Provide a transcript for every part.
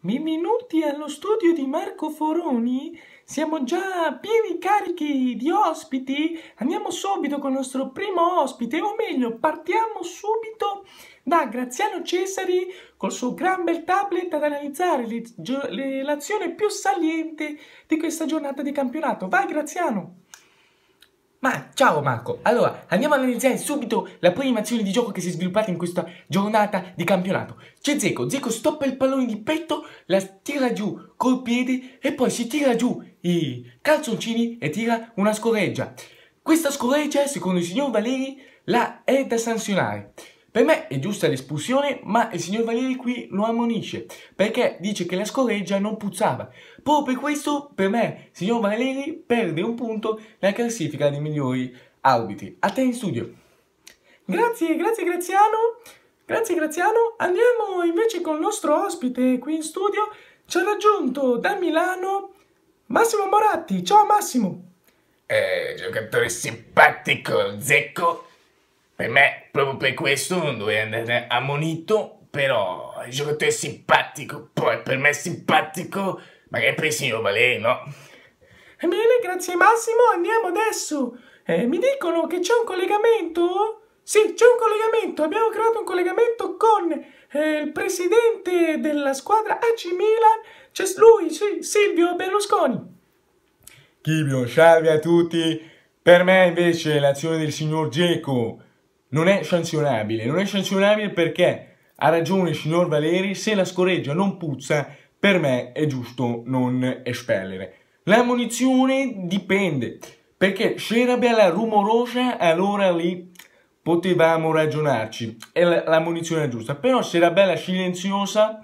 Benvenuti allo studio di Marco Foroni. Siamo già pieni carichi di ospiti. Andiamo subito con il nostro primo ospite, o meglio, partiamo subito da Graziano Cesari col suo gran bel tablet ad analizzare l'azione più saliente di questa giornata di campionato. Vai Graziano! Ma ciao Marco, allora andiamo ad analizzare subito la prima azione di gioco che si è sviluppata in questa giornata di campionato. C'è Zeco, Zeco stoppa il pallone di petto, la tira giù col piede e poi si tira giù i calzoncini e tira una scorreggia. Questa scorreggia, secondo il signor Valeri, la è da sanzionare. Per me è giusta l'espulsione, ma il signor Valeri qui lo ammonisce, perché dice che la scorreggia non puzzava. Proprio per questo, per me, il signor Valeri perde un punto nella classifica dei migliori arbitri. A te in studio. Grazie, grazie Graziano. Grazie Graziano, andiamo invece con il nostro ospite qui in studio, ci ha raggiunto da Milano Massimo Moratti, ciao Massimo! Eh, giocatore simpatico, zecco, per me, proprio per questo, non dovevi andare ammonito, però il giocatore è simpatico, poi per me è simpatico, magari per il signor Valè, no? Bene, grazie Massimo, andiamo adesso. Eh, mi dicono che c'è un collegamento? Sì, c'è un collegamento, abbiamo creato un collegamento con eh, il presidente della squadra AC Milan, c'è lui, sì, Silvio Berlusconi. Chibio, salve a tutti. Per me invece l'azione del signor Geco non è sanzionabile. Non è sanzionabile perché ha ragione il signor Valeri, se la scoreggia non puzza, per me è giusto non espellere. La munizione dipende, perché se era bella rumorosa, allora lì potevamo ragionarci, è la, la munizione giusta, però se era bella silenziosa,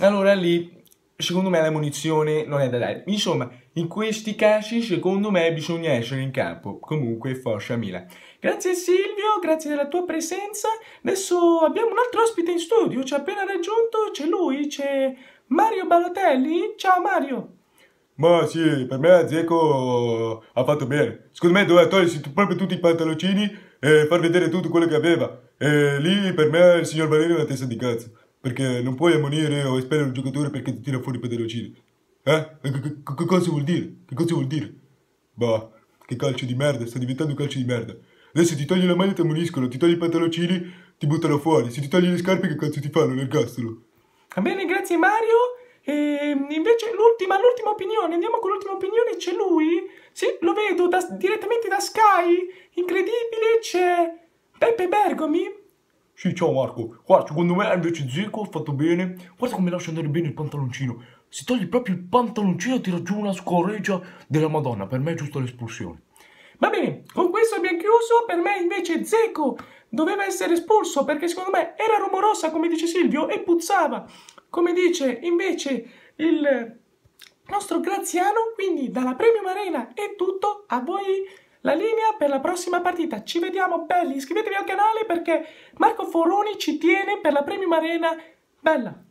allora lì secondo me la munizione non è da dare. Insomma, in questi casi secondo me bisogna essere in campo. Comunque, forza Mila. Grazie Silvio, grazie della tua presenza. Adesso abbiamo un altro ospite in studio, ci ha appena raggiunto, c'è lui, c'è Mario Balotelli. Ciao Mario. Ma sì, per me Zeco ha fatto bene. Secondo me doveva togliersi proprio tutti i pantaloncini e far vedere tutto quello che aveva. E lì per me il signor Valerio è una testa di cazzo. Perché non puoi ammonire o espellere un giocatore perché ti tira fuori i pedalocine. Eh? Che, cosa vuol dire? Che cosa vuol dire? Boh, che calcio di merda, sta diventando un calcio di merda. Adesso ti togli la maglia e ti ammoniscono, ti togli i pantaloncini, ti buttano fuori. Se ti togli le scarpe, che cazzo ti fanno? nel L'ergastolo. Va bene, grazie Mario. E ehm, invece l'ultima, l'ultima opinione, andiamo con l'ultima opinione, c'è lui? Sì, lo vedo da, direttamente da Sky, incredibile, c'è Beppe Bergomi, sì, ciao Marco. Guarda, secondo me invece Zico ha fatto bene. Guarda come lascia andare bene il pantaloncino. Si toglie proprio il pantaloncino e tira giù una scorreggia della Madonna. Per me è giusto l'espulsione. Va bene, con questo abbiamo chiuso. Per me invece Zeco doveva essere espulso perché secondo me era rumorosa, come dice Silvio, e puzzava. Come dice invece il nostro Graziano. Quindi dalla Premium Arena è tutto. A voi la linea per la prossima partita. Ci vediamo belli, iscrivetevi al canale perché Marco Foroni ci tiene per la Premium Arena. Bella!